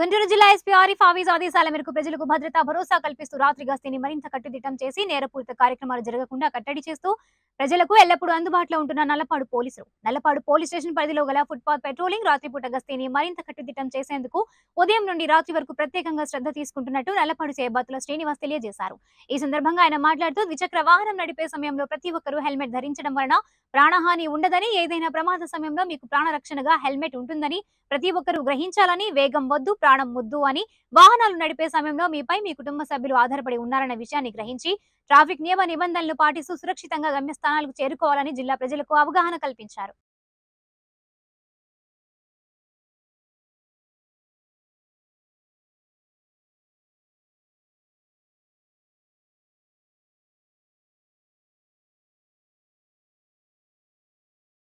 గుంటూరు జిల్లా SP Arif office ఆదేశాల మేరకు ప్రజలకు భద్రతా భరోసా కల్పిస్తూ రాత్రి గస్తీని మరింత కట్టుదిట్టం చేసి నేరపూరిత కార్యక్రమాలు జరగకుండా కట్టడి చేస్తూ ప్రజలకు ఎల్లప్పుడూ అందుబాటులో ఉంటున్న నల్లపాడు పోలీసులు నల్లపాడు పోలీస్ స్టేషన్ పరిధిలో గల ఫుట్పాత్ పెట్రోలింగ్ రాత్రిపూట గస్తీని మరింత కట్టుదిట్టం చేసేందుకు ఉదయం నుండి రాత్రి వరకు ప్రత్యేకంగా శ్రద్ధ తీసుకుంటున్నట్టు నల్లపాడు చేయబాతుల శ్రీనివాస్ తెలియజేశారు ఈ సందర్భంగా ఆయన మాట్లాడుతూ ద్విచక్ర వాహనం నడిపే సమయంలో ప్రతి ఒక్కరూ హెల్మెట్ ధరించడం వలన ప్రాణహాని ఉండదని ఏదైనా ప్రమాద సమయంలో మీకు ప్రాణరక్షణగా హెల్మెట్ ఉంటుందని ప్రతి ఒక్కరూ గ్రహించాలని వేగం వద్దు ప్రాణం ముద్దు అని వాహనాలు నడిపే సమయంలో మీపై మీ కుటుంబ సభ్యులు ఆధారపడి ఉన్నారన్న విషయాన్ని గ్రహించి ట్రాఫిక్ నియమ నిబంధనలు పాటిస్తూ సురక్షితంగా గమ్యస్థానాలకు చేరుకోవాలని జిల్లా ప్రజలకు అవగాహన కల్పించారు